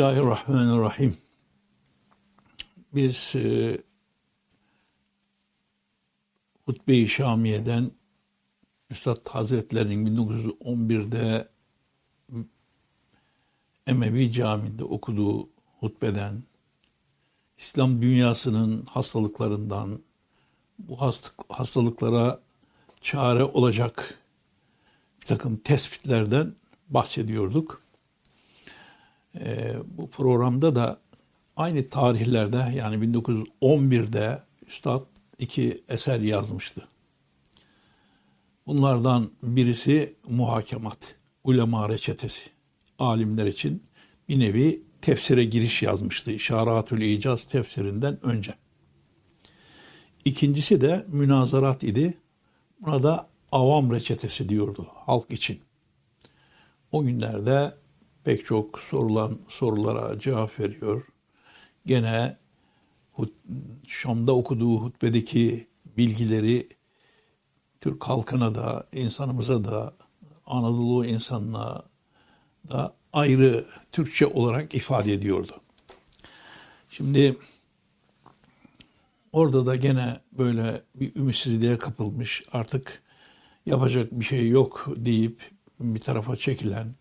Bismillahirrahmanirrahim. Biz e, Hutbe-i Şamiye'den Üstad Hazretleri'nin 1911'de Emevi Camii'nde okuduğu hutbeden, İslam dünyasının hastalıklarından, bu hastalıklara çare olacak bir takım tespitlerden bahsediyorduk e, bu programda da aynı tarihlerde yani 1911'de Üstad iki eser yazmıştı. Bunlardan birisi muhakemat, ulema reçetesi. Alimler için bir nevi tefsire giriş yazmıştı. İşaratül İcaz tefsirinden önce. İkincisi de münazarat idi. Buna da avam reçetesi diyordu halk için. O günlerde pek çok sorulan sorulara cevap veriyor. Gene Şam'da okuduğu hutbedeki bilgileri Türk halkına da, insanımıza da, Anadolu insanına da ayrı Türkçe olarak ifade ediyordu. Şimdi orada da gene böyle bir ümitsizliğe kapılmış artık yapacak bir şey yok deyip bir tarafa çekilen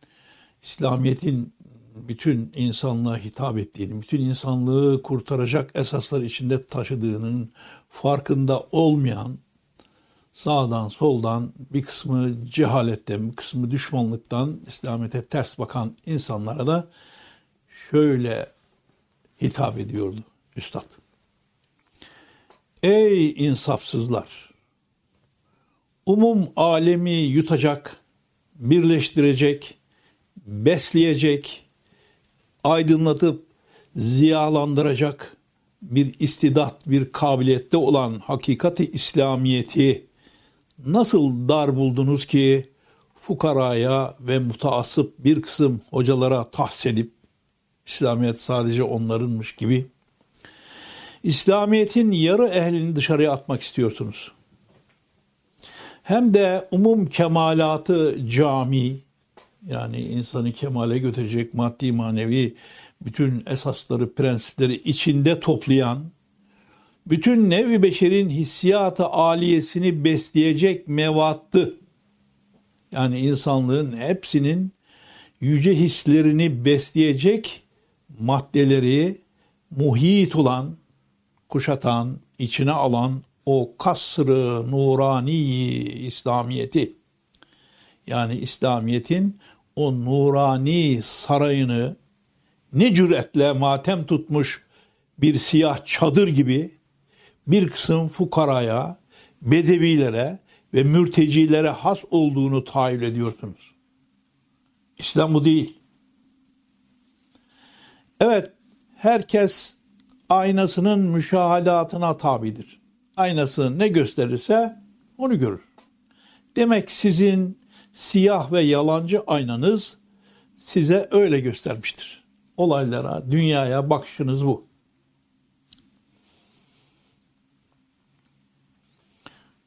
İslamiyet'in bütün insanlığa hitap ettiğini, bütün insanlığı kurtaracak esaslar içinde taşıdığının farkında olmayan sağdan soldan bir kısmı cehaletten, bir kısmı düşmanlıktan İslamiyet'e ters bakan insanlara da şöyle hitap ediyordu Üstad. Ey insafsızlar! Umum alemi yutacak, birleştirecek, besleyecek, aydınlatıp ziyalandıracak bir istidat, bir kabiliyette olan hakikati İslamiyeti nasıl dar buldunuz ki fukaraya ve mutaassıp bir kısım hocalara tahsedip İslamiyet sadece onlarınmış gibi İslamiyet'in yarı ehlini dışarıya atmak istiyorsunuz. Hem de umum kemalatı cami, yani insanı kemale götürecek maddi manevi bütün esasları, prensipleri içinde toplayan, bütün nevi beşerin hissiyatı aliyesini besleyecek mevattı. Yani insanlığın hepsinin yüce hislerini besleyecek maddeleri muhit olan, kuşatan, içine alan o kasrı nurani İslamiyeti. Yani İslamiyet'in o nurani sarayını ne cüretle matem tutmuş bir siyah çadır gibi bir kısım fukaraya, bedevilere ve mürtecilere has olduğunu tahayyül ediyorsunuz. İslam bu değil. Evet, herkes aynasının müşahadatına tabidir. Aynası ne gösterirse onu görür. Demek sizin siyah ve yalancı aynanız size öyle göstermiştir. Olaylara, dünyaya bakışınız bu.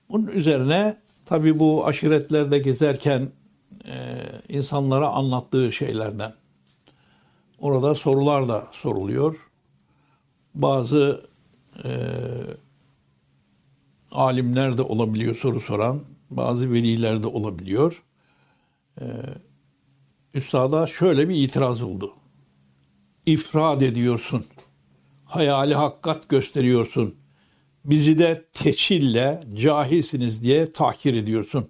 Bunun üzerine tabi bu aşiretlerde gezerken e, insanlara anlattığı şeylerden orada sorular da soruluyor. Bazı e, alimler de olabiliyor soru soran, bazı veliler de olabiliyor. Ee, üstada şöyle bir itiraz oldu. İfrad ediyorsun. Hayali hakkat gösteriyorsun. Bizi de teçhille cahilsiniz diye tahkir ediyorsun.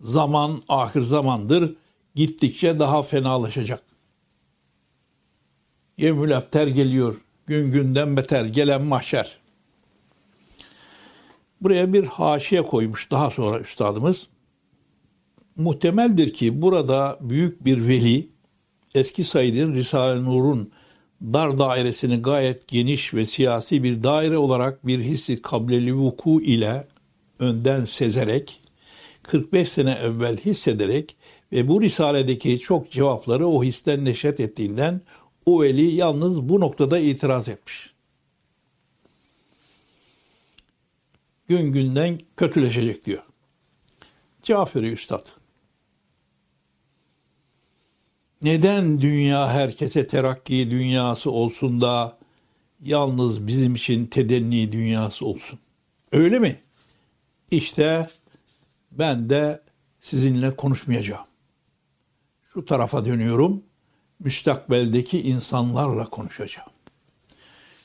Zaman ahir zamandır gittikçe daha fenalaşacak. Yemül Abter geliyor. Gün günden beter gelen mahşer. Buraya bir haşiye koymuş daha sonra üstadımız muhtemeldir ki burada büyük bir veli eski Said'in Risale-i Nur'un dar dairesini gayet geniş ve siyasi bir daire olarak bir hissi kableli vuku ile önden sezerek 45 sene evvel hissederek ve bu risaledeki çok cevapları o histen neşet ettiğinden o veli yalnız bu noktada itiraz etmiş. Gün günden kötüleşecek diyor. Cevap üstad neden dünya herkese terakki dünyası olsun da yalnız bizim için tedenni dünyası olsun? Öyle mi? İşte ben de sizinle konuşmayacağım. Şu tarafa dönüyorum. Müstakbeldeki insanlarla konuşacağım.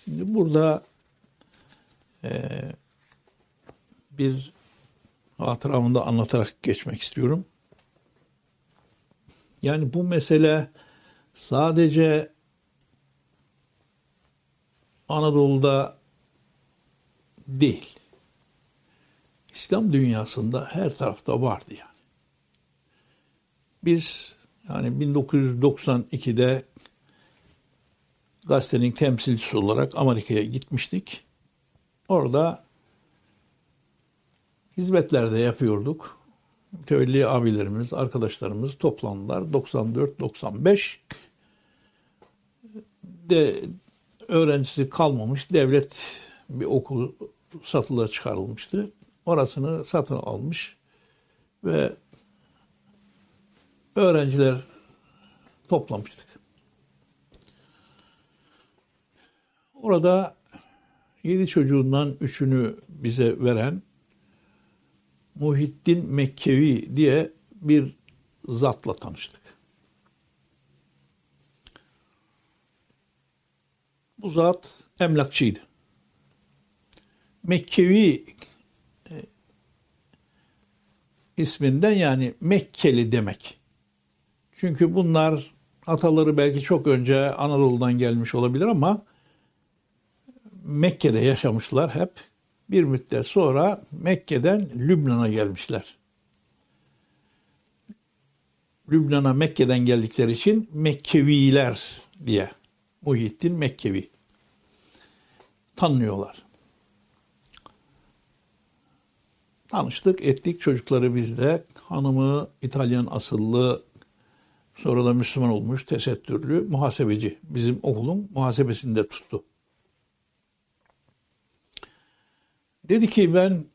Şimdi burada e, bir hatıramı da anlatarak geçmek istiyorum. Yani bu mesele sadece Anadolu'da değil. İslam dünyasında her tarafta vardı yani. Biz yani 1992'de gazetenin temsilcisi olarak Amerika'ya gitmiştik. Orada hizmetlerde yapıyorduk köylü abilerimiz, arkadaşlarımız toplandılar. 94-95 de öğrencisi kalmamış devlet bir okul satılığa çıkarılmıştı. Orasını satın almış ve öğrenciler toplamıştık. Orada yedi çocuğundan üçünü bize veren Muhittin Mekkevi diye bir zatla tanıştık. Bu zat emlakçıydı. Mekkevi e, isminden yani Mekkeli demek. Çünkü bunlar ataları belki çok önce Anadolu'dan gelmiş olabilir ama Mekke'de yaşamışlar hep. Bir müddet sonra Mekke'den Lübnan'a gelmişler. Lübnan'a Mekke'den geldikleri için Mekkeviler diye Muhyiddin Mekkevi tanınıyorlar. Tanıştık, ettik çocukları bizde. Hanımı İtalyan asıllı, sonra da Müslüman olmuş, tesettürlü muhasebeci. Bizim okulun muhasebesinde tuttu. Dedi ki ben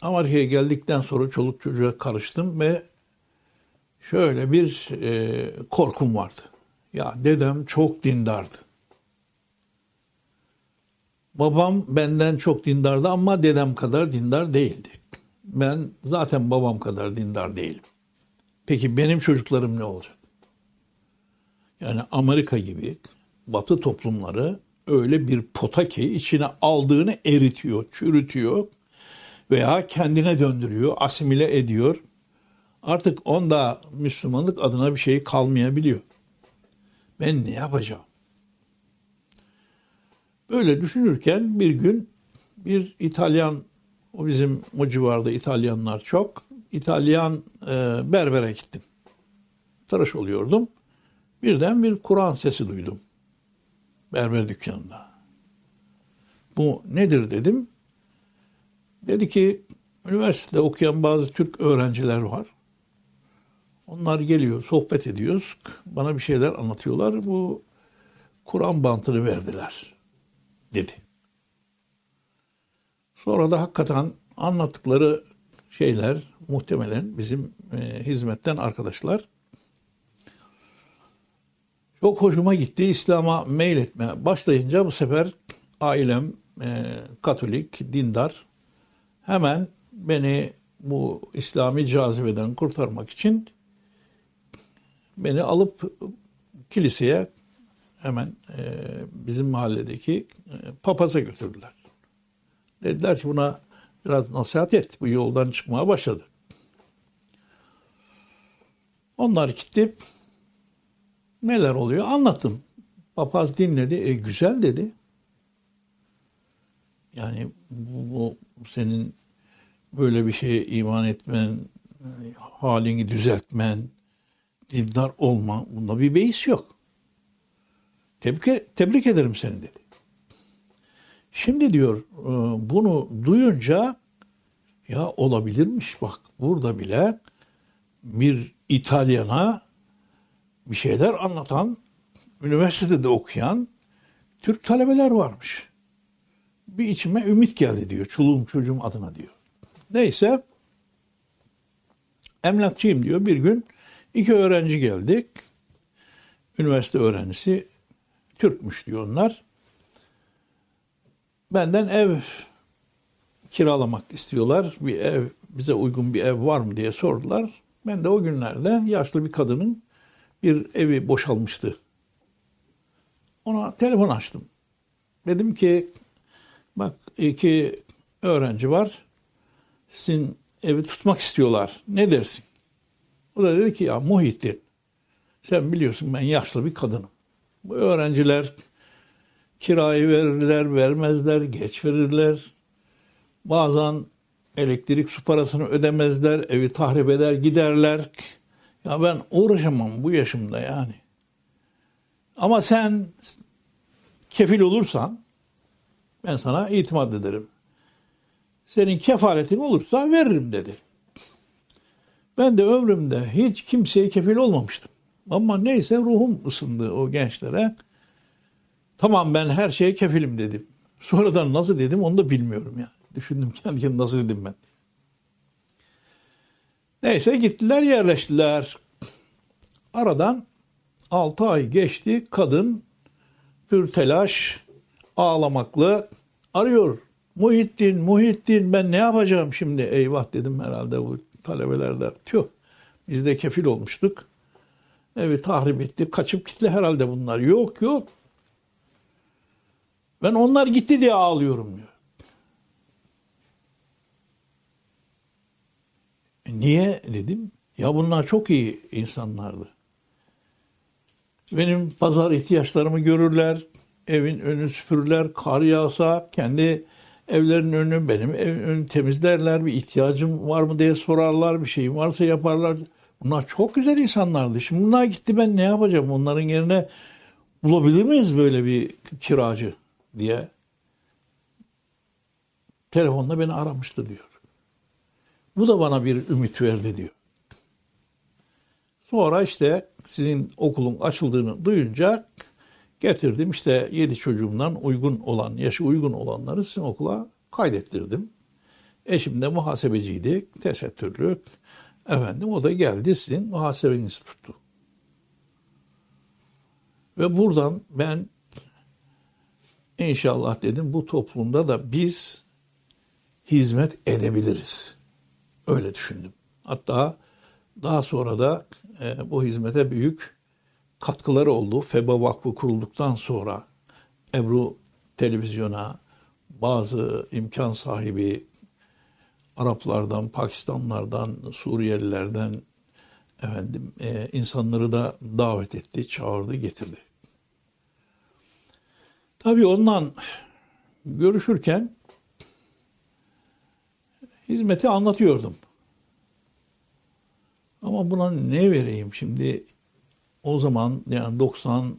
Amerika'ya geldikten sonra çoluk çocuğa karıştım ve şöyle bir e, korkum vardı. Ya dedem çok dindardı. Babam benden çok dindardı ama dedem kadar dindar değildi. Ben zaten babam kadar dindar değilim. Peki benim çocuklarım ne olacak? Yani Amerika gibi batı toplumları öyle bir pota ki içine aldığını eritiyor, çürütüyor veya kendine döndürüyor, asimile ediyor. Artık onda Müslümanlık adına bir şey kalmayabiliyor. Ben ne yapacağım? Böyle düşünürken bir gün bir İtalyan, o bizim o civarda İtalyanlar çok, İtalyan e, berbere gittim. Tıraş oluyordum. Birden bir Kur'an sesi duydum berber dükkanında. Bu nedir dedim. Dedi ki üniversitede okuyan bazı Türk öğrenciler var. Onlar geliyor, sohbet ediyoruz. Bana bir şeyler anlatıyorlar. Bu Kur'an bantını verdiler dedi. Sonra da hakikaten anlattıkları şeyler muhtemelen bizim e, hizmetten arkadaşlar çok hoşuma gitti. İslam'a mail etme başlayınca bu sefer ailem e, Katolik, dindar. Hemen beni bu İslami cazibeden kurtarmak için beni alıp kiliseye hemen e, bizim mahalledeki e, papaza götürdüler. Dediler ki buna biraz nasihat et. Bu yoldan çıkmaya başladı. Onlar gitti neler oluyor anlattım. Papaz dinledi. E, güzel dedi. Yani bu, bu senin böyle bir şeye iman etmen, halini düzeltmen, dindar olma bunda bir beis yok. Tebrik, tebrik ederim seni dedi. Şimdi diyor e, bunu duyunca ya olabilirmiş bak burada bile bir İtalyana bir şeyler anlatan, üniversitede de okuyan Türk talebeler varmış. Bir içime ümit geldi diyor. Çoluğum çocuğum adına diyor. Neyse emlakçıyım diyor. Bir gün iki öğrenci geldik. Üniversite öğrencisi Türkmüş diyor onlar. Benden ev kiralamak istiyorlar. Bir ev bize uygun bir ev var mı diye sordular. Ben de o günlerde yaşlı bir kadının bir evi boşalmıştı. Ona telefon açtım. Dedim ki bak iki öğrenci var. Sizin evi tutmak istiyorlar. Ne dersin? O da dedi ki ya Muhittin sen biliyorsun ben yaşlı bir kadınım. Bu öğrenciler kirayı verirler, vermezler, geç verirler. Bazen elektrik su parasını ödemezler, evi tahrip eder, giderler. Ya ben uğraşamam bu yaşımda yani. Ama sen kefil olursan ben sana itimat ederim. Senin kefaletin olursa veririm dedi. Ben de ömrümde hiç kimseye kefil olmamıştım. Ama neyse ruhum ısındı o gençlere. Tamam ben her şeye kefilim dedim. Sonradan nasıl dedim onu da bilmiyorum ya. Düşündüm kendi kendime nasıl dedim ben. Neyse gittiler yerleştiler. Aradan 6 ay geçti. Kadın pür telaş, ağlamaklı arıyor. Muhittin, Muhittin ben ne yapacağım şimdi? Eyvah dedim herhalde bu talebelerde. Tüh biz de kefil olmuştuk. Evi tahrip etti. Kaçıp gitti herhalde bunlar. Yok yok. Ben onlar gitti diye ağlıyorum diyor. Niye dedim? Ya bunlar çok iyi insanlardı. Benim pazar ihtiyaçlarımı görürler, evin önünü süpürürler, kar yağsa kendi evlerin önünü benim evin önünü temizlerler, bir ihtiyacım var mı diye sorarlar, bir şeyim varsa yaparlar. Bunlar çok güzel insanlardı. Şimdi bunlar gitti ben ne yapacağım? Onların yerine bulabilir miyiz böyle bir kiracı diye telefonla beni aramıştı diyor. Bu da bana bir ümit verdi diyor. Sonra işte sizin okulun açıldığını duyunca getirdim işte yedi çocuğumdan uygun olan, yaşı uygun olanları sizin okula kaydettirdim. Eşim de muhasebeciydi, tesettürlü. Efendim o da geldi sizin muhasebenizi tuttu. Ve buradan ben inşallah dedim bu toplumda da biz hizmet edebiliriz. Öyle düşündüm. Hatta daha sonra da e, bu hizmete büyük katkıları oldu. FEBA Vakfı kurulduktan sonra Ebru televizyona bazı imkan sahibi Araplardan, Pakistanlardan, Suriyelilerden efendim e, insanları da davet etti, çağırdı, getirdi. Tabii ondan görüşürken hizmeti anlatıyordum. Ama buna ne vereyim şimdi? O zaman yani 94.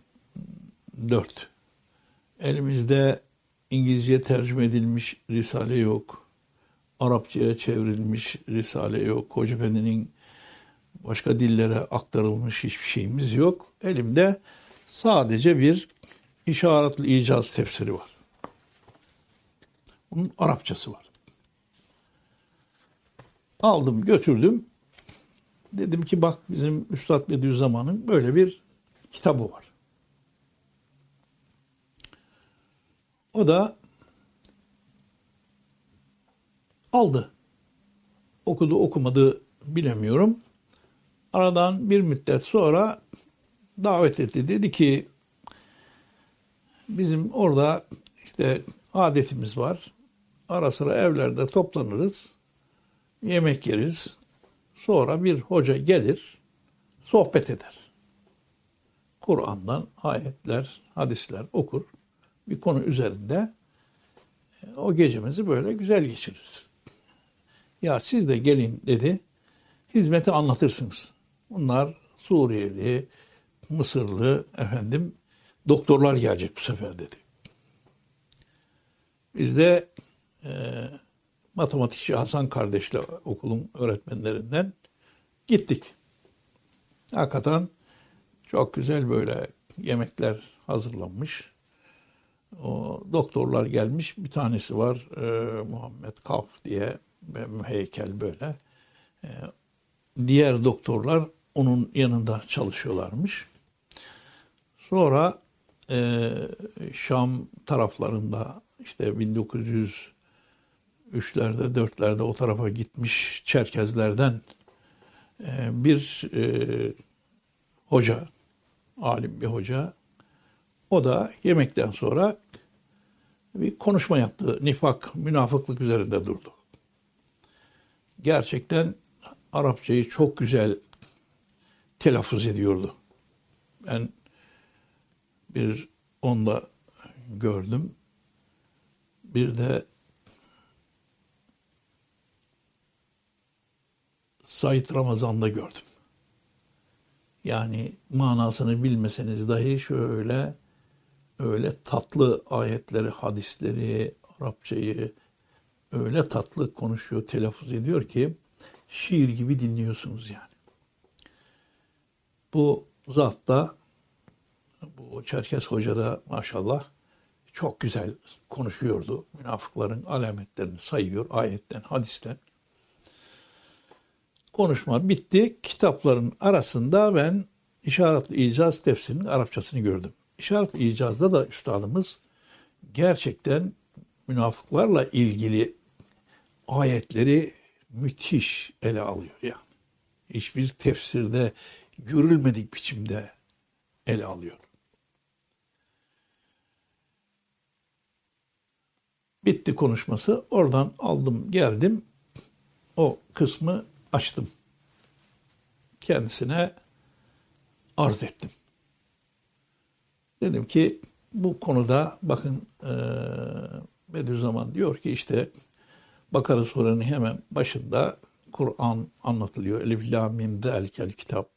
Elimizde İngilizce tercüme edilmiş risale yok. Arapçaya çevrilmiş risale yok. Kocaeli'nin başka dillere aktarılmış hiçbir şeyimiz yok. Elimde sadece bir işaretli icaz tefsiri var. Bunun Arapçası var. Aldım götürdüm. Dedim ki bak bizim Üstad Bediüzzaman'ın böyle bir kitabı var. O da aldı. Okudu okumadı bilemiyorum. Aradan bir müddet sonra davet etti. Dedi ki bizim orada işte adetimiz var. Ara sıra evlerde toplanırız yemek yeriz. Sonra bir hoca gelir, sohbet eder. Kur'an'dan ayetler, hadisler okur. Bir konu üzerinde e, o gecemizi böyle güzel geçiririz. Ya siz de gelin dedi, hizmeti anlatırsınız. Bunlar Suriyeli, Mısırlı, efendim doktorlar gelecek bu sefer dedi. Biz de e, matematikçi Hasan kardeşle okulun öğretmenlerinden gittik. Hakikaten çok güzel böyle yemekler hazırlanmış. O doktorlar gelmiş. Bir tanesi var e, Muhammed Kaf diye heykel böyle. E, diğer doktorlar onun yanında çalışıyorlarmış. Sonra e, Şam taraflarında işte 1900 üçlerde, dörtlerde o tarafa gitmiş Çerkezlerden e, bir e, hoca, alim bir hoca. O da yemekten sonra bir konuşma yaptı. Nifak, münafıklık üzerinde durdu. Gerçekten Arapçayı çok güzel telaffuz ediyordu. Ben bir onda gördüm. Bir de Said Ramazan'da gördüm. Yani manasını bilmeseniz dahi şöyle öyle tatlı ayetleri, hadisleri, Arapçayı öyle tatlı konuşuyor, telaffuz ediyor ki şiir gibi dinliyorsunuz yani. Bu zat da bu Çerkes Hoca da maşallah çok güzel konuşuyordu. Münafıkların alametlerini sayıyor ayetten, hadisten. Konuşma bitti. Kitapların arasında ben işaretli icaz tefsirinin Arapçasını gördüm. İşaretli icazda da üstadımız gerçekten münafıklarla ilgili ayetleri müthiş ele alıyor yani. Hiçbir tefsirde görülmedik biçimde ele alıyor. Bitti konuşması. Oradan aldım geldim. O kısmı açtım. Kendisine arz ettim. Dedim ki bu konuda bakın e, Bediüzzaman diyor ki işte Bakara surenin hemen başında Kur'an anlatılıyor. Elif la mim delikel kitap.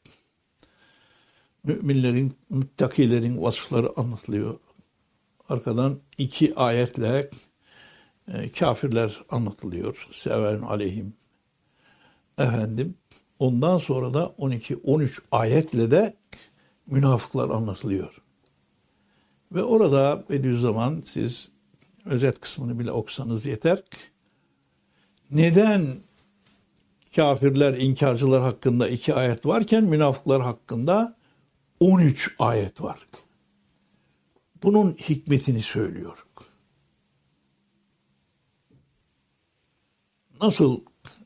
Müminlerin, müttakilerin vasıfları anlatılıyor. Arkadan iki ayetle e, kafirler anlatılıyor. Seven aleyhim efendim ondan sonra da 12-13 ayetle de münafıklar anlatılıyor. Ve orada Bediüzzaman siz özet kısmını bile okusanız yeter. Neden kafirler, inkarcılar hakkında iki ayet varken münafıklar hakkında 13 ayet var. Bunun hikmetini söylüyor. Nasıl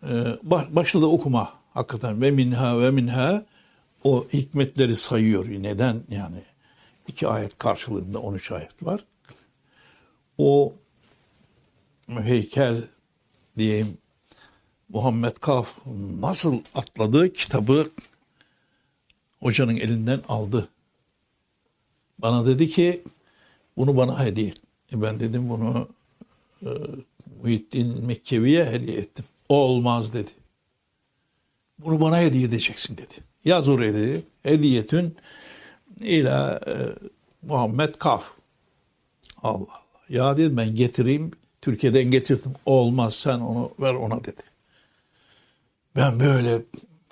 ee, başta da okuma hakikaten ve minha ve minha o hikmetleri sayıyor. Neden yani iki ayet karşılığında 13 ayet var. O heykel diyeyim Muhammed Kaf nasıl atladı kitabı hocanın elinden aldı. Bana dedi ki bunu bana hediye et. E ben dedim bunu e, Muhittin Mekkevi'ye hediye ettim. O olmaz dedi. Bunu bana hediye edeceksin dedi. Yaz oraya dedi. Hediyetün ila e, Muhammed Kaf. Allah Allah. Ya dedim ben getireyim. Türkiye'den getirdim. Olmaz sen onu ver ona dedi. Ben böyle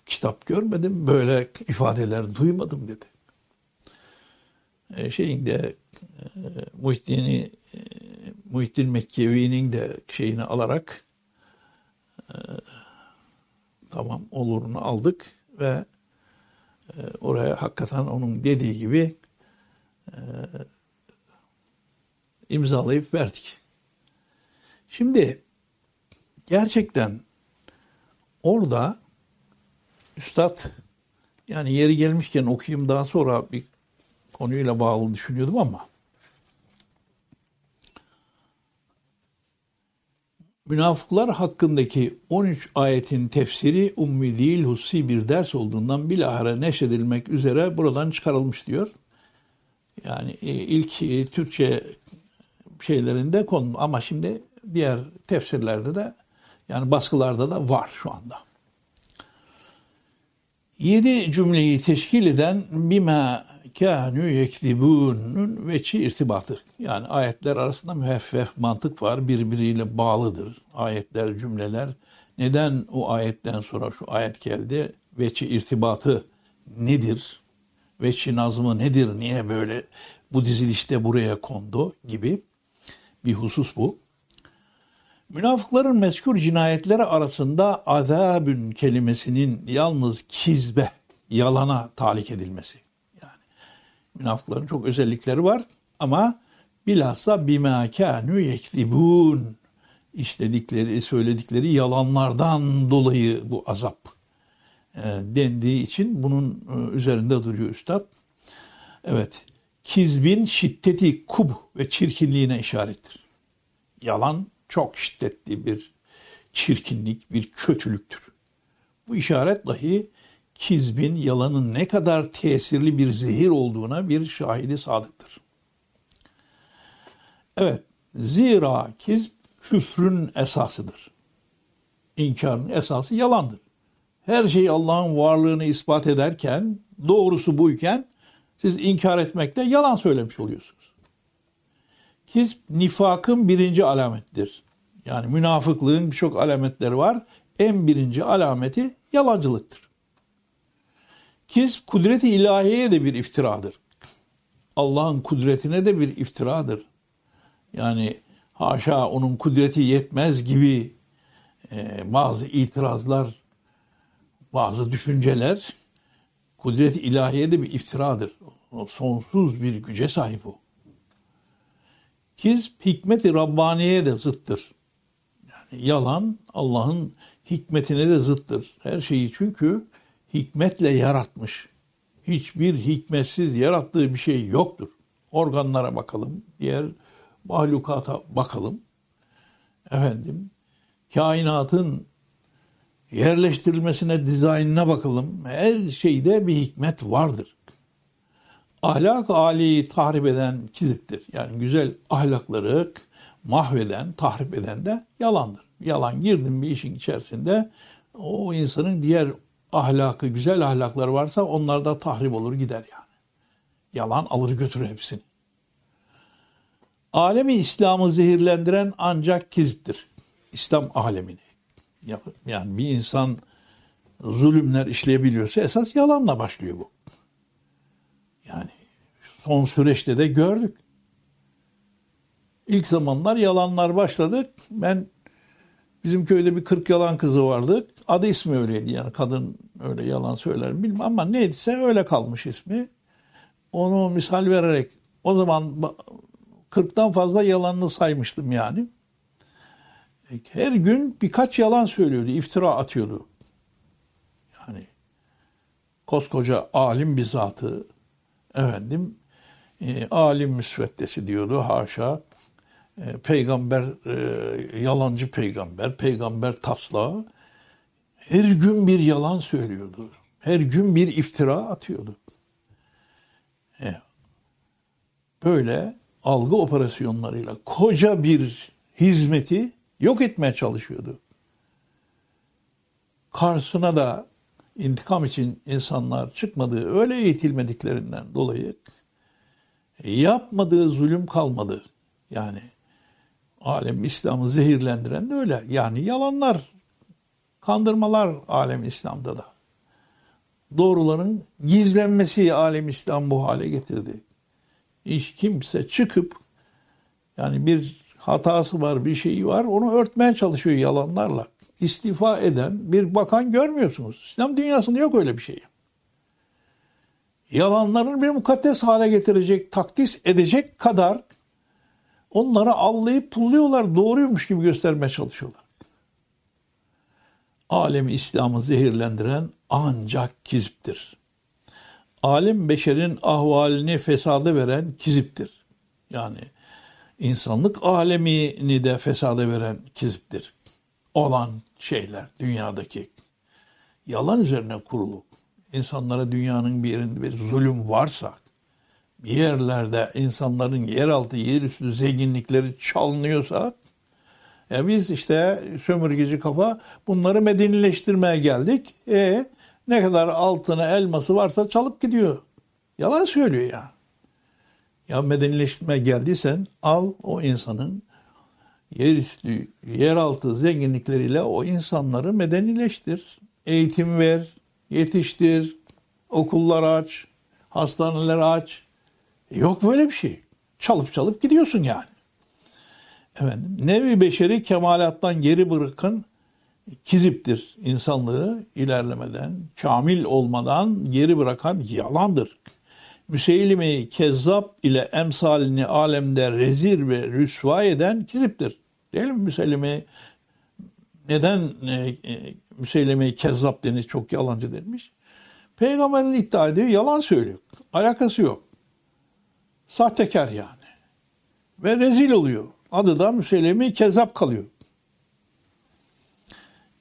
kitap görmedim. Böyle ifadeler duymadım dedi. E, şeyinde e, Muhittin'i e, Muhittin Mekkevi'nin de şeyini alarak ee, tamam olurunu aldık ve e, oraya hakikaten onun dediği gibi e, imzalayıp verdik. Şimdi gerçekten orada üstad yani yeri gelmişken okuyayım daha sonra bir konuyla bağlı düşünüyordum ama münafıklar hakkındaki 13 ayetin tefsiri ummi değil hussi bir ders olduğundan bilahare neşredilmek üzere buradan çıkarılmış diyor. Yani e, ilk e, Türkçe şeylerinde konu ama şimdi diğer tefsirlerde de yani baskılarda da var şu anda. Yedi cümleyi teşkil eden bima kânü yekzibûnun veçi irtibatı. Yani ayetler arasında müheffef mantık var. Birbiriyle bağlıdır. Ayetler, cümleler. Neden o ayetten sonra şu ayet geldi? Veçi irtibatı nedir? Veçi nazmı nedir? Niye böyle bu dizilişte buraya kondu gibi bir husus bu. Münafıkların mezkur cinayetleri arasında azabün kelimesinin yalnız kizbe, yalana talik edilmesi münafıkların çok özellikleri var ama bilhassa bima kânü yektibûn işledikleri, söyledikleri yalanlardan dolayı bu azap e, dendiği için bunun e, üzerinde duruyor üstad. Evet, kizbin şiddeti kub ve çirkinliğine işarettir. Yalan çok şiddetli bir çirkinlik, bir kötülüktür. Bu işaret dahi kizbin, yalanın ne kadar tesirli bir zehir olduğuna bir şahidi sadıktır. Evet, zira kizb küfrün esasıdır. İnkarın esası yalandır. Her şey Allah'ın varlığını ispat ederken, doğrusu buyken siz inkar etmekte yalan söylemiş oluyorsunuz. Kizb nifakın birinci alametidir. Yani münafıklığın birçok alametleri var. En birinci alameti yalancılıktır. Kiz kudreti ilahiye de bir iftiradır. Allah'ın kudretine de bir iftiradır. Yani haşa onun kudreti yetmez gibi e, bazı itirazlar, bazı düşünceler kudret ilahiye de bir iftiradır. O sonsuz bir güce sahip o. Kiz hikmeti Rabbaniye de zıttır. Yani yalan Allah'ın hikmetine de zıttır. Her şeyi çünkü hikmetle yaratmış. Hiçbir hikmetsiz yarattığı bir şey yoktur. Organlara bakalım, diğer mahlukata bakalım. Efendim, kainatın yerleştirilmesine, dizaynına bakalım. Her şeyde bir hikmet vardır. Ahlak aliyi tahrip eden kiziptir. Yani güzel ahlakları mahveden, tahrip eden de yalandır. Yalan girdin bir işin içerisinde o insanın diğer ahlakı, güzel ahlaklar varsa onlar da tahrip olur gider yani. Yalan alır götürür hepsini. Alemi İslam'ı zehirlendiren ancak kizptir İslam alemini. Yani bir insan zulümler işleyebiliyorsa esas yalanla başlıyor bu. Yani son süreçte de gördük. İlk zamanlar yalanlar başladık Ben bizim köyde bir kırk yalan kızı vardı. Adı ismi öyleydi yani kadın öyle yalan söyler mi bilmem ama neyse öyle kalmış ismi. Onu misal vererek o zaman 40'tan fazla yalanını saymıştım yani. Her gün birkaç yalan söylüyordu, iftira atıyordu. Yani koskoca alim bir zatı efendim e, alim müsveddesi diyordu haşa. E, peygamber e, yalancı peygamber, peygamber taslağı. Her gün bir yalan söylüyordu. Her gün bir iftira atıyordu. E, böyle algı operasyonlarıyla koca bir hizmeti yok etmeye çalışıyordu. Karşısına da intikam için insanlar çıkmadığı, Öyle eğitilmediklerinden dolayı e, yapmadığı zulüm kalmadı. Yani alem İslam'ı zehirlendiren de öyle. Yani yalanlar Kandırmalar alem İslam'da da. Doğruların gizlenmesi alem İslam bu hale getirdi. Hiç kimse çıkıp yani bir hatası var, bir şeyi var. Onu örtmeye çalışıyor yalanlarla. İstifa eden bir bakan görmüyorsunuz. İslam dünyasında yok öyle bir şey. Yalanların bir mukaddes hale getirecek, takdis edecek kadar onları allayıp pulluyorlar, doğruymuş gibi göstermeye çalışıyorlar alemi İslam'ı zehirlendiren ancak kiziptir. Alim beşerin ahvalini fesada veren kiziptir. Yani insanlık alemini de fesada veren kiziptir. Olan şeyler dünyadaki yalan üzerine kurulu insanlara dünyanın bir yerinde bir zulüm varsa bir yerlerde insanların yeraltı yerüstü zenginlikleri çalınıyorsa e biz işte sömürgeci kafa bunları medenileştirmeye geldik. E ne kadar altına elması varsa çalıp gidiyor. Yalan söylüyor ya. Ya medenileştirmeye geldiysen al o insanın yer üstü, yeraltı zenginlikleriyle o insanları medenileştir. Eğitim ver, yetiştir, okullar aç, hastaneler aç. E, yok böyle bir şey. Çalıp çalıp gidiyorsun yani efendim nevi beşeri kemalattan geri bırakın kiziptir insanlığı ilerlemeden, kamil olmadan geri bırakan yalandır. Müseylime-i Kezzap ile emsalini alemde rezil ve rüsva eden kiziptir. Değil mi Müseylime? Neden e, e, müseylime Kezzap denir çok yalancı denmiş? Peygamberin iddia ediyor, yalan söylüyor. Alakası yok. Sahtekar yani. Ve rezil oluyor adı da Müselemi kezap kalıyor.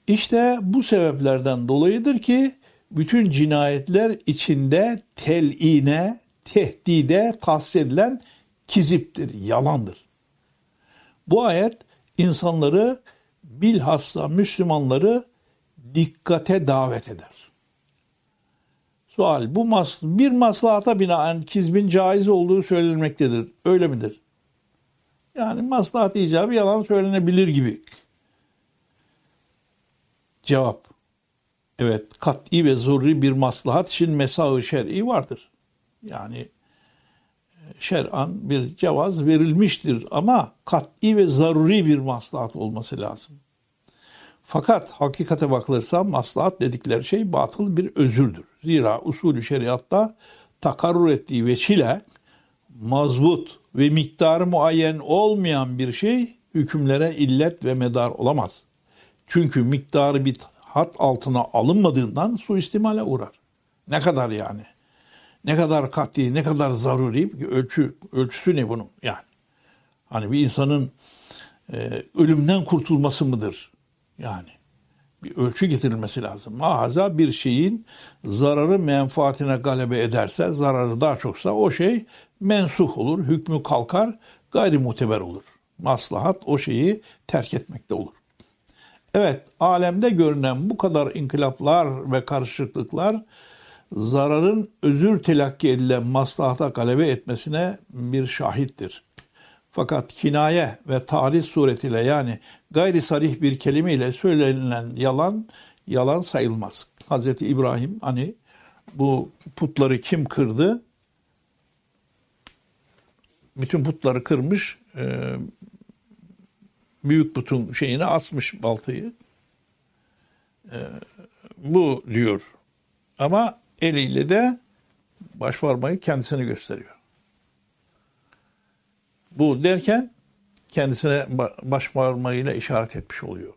İşte bu sebeplerden dolayıdır ki bütün cinayetler içinde teline, tehdide tahsis edilen kiziptir, yalandır. Bu ayet insanları bilhassa Müslümanları dikkate davet eder. Sual, bu mas bir maslahata binaen kizbin caiz olduğu söylenmektedir. Öyle midir? Yani maslahat icabı yalan söylenebilir gibi. Cevap. Evet kat'i ve zorri bir maslahat için mesahı şer'i vardır. Yani e, şer'an bir cevaz verilmiştir ama kat'i ve zaruri bir maslahat olması lazım. Fakat hakikate bakılırsa maslahat dedikleri şey batıl bir özürdür. Zira usulü şeriatta takarrur ettiği veçile mazbut ve miktarı muayyen olmayan bir şey hükümlere illet ve medar olamaz. Çünkü miktarı bir hat altına alınmadığından suistimale uğrar. Ne kadar yani? Ne kadar katli, ne kadar zaruri ölçü ölçüsü ne bunun yani? Hani bir insanın e, ölümden kurtulması mıdır? Yani bir ölçü getirilmesi lazım. Mahaza bir şeyin zararı menfaatine galebe ederse, zararı daha çoksa o şey mensuh olur, hükmü kalkar, gayri muteber olur. Maslahat o şeyi terk etmekte olur. Evet, alemde görünen bu kadar inkılaplar ve karışıklıklar zararın özür telakki edilen maslahata galebe etmesine bir şahittir. Fakat kinaye ve tarih suretiyle yani gayri sarih bir kelimeyle söylenilen yalan, yalan sayılmaz. Hz. İbrahim hani bu putları kim kırdı? bütün putları kırmış. E, büyük putun şeyini asmış baltayı. E, bu diyor. Ama eliyle de baş parmağı kendisini gösteriyor. Bu derken kendisine baş parmağıyla işaret etmiş oluyor.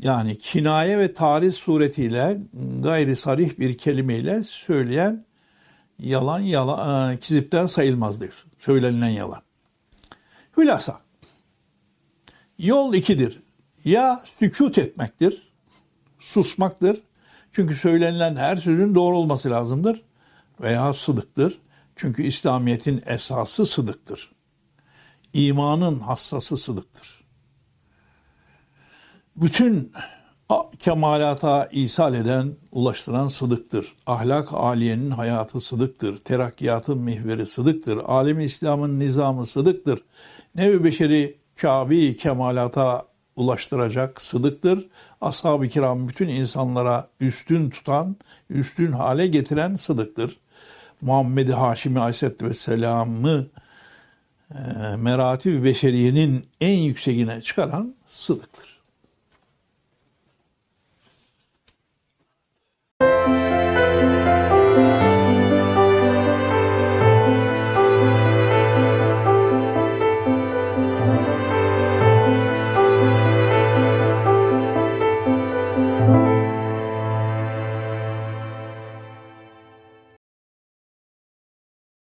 Yani kinaye ve tarih suretiyle gayri sarih bir kelimeyle söyleyen yalan yalan e, kizipten sayılmaz diyor. Söylenilen yalan. Hülasa. Yol ikidir. Ya sükut etmektir, susmaktır. Çünkü söylenilen her sözün doğru olması lazımdır. Veya sıdıktır. Çünkü İslamiyet'in esası sıdıktır. İmanın hassası sıdıktır. Bütün kemalata isal eden, ulaştıran sıdıktır. Ahlak aliyenin hayatı sıdıktır. Terakkiyatın mihveri sıdıktır. Alem-i İslam'ın nizamı sıdıktır. Nevi beşeri kabe kemalata ulaştıracak sıdıktır. Ashab-ı kiram bütün insanlara üstün tutan, üstün hale getiren sıdıktır. Muhammed-i Haşimi Aleyhisselatü Vesselam'ı e, merati i beşeriyenin en yükseğine çıkaran sıdıktır.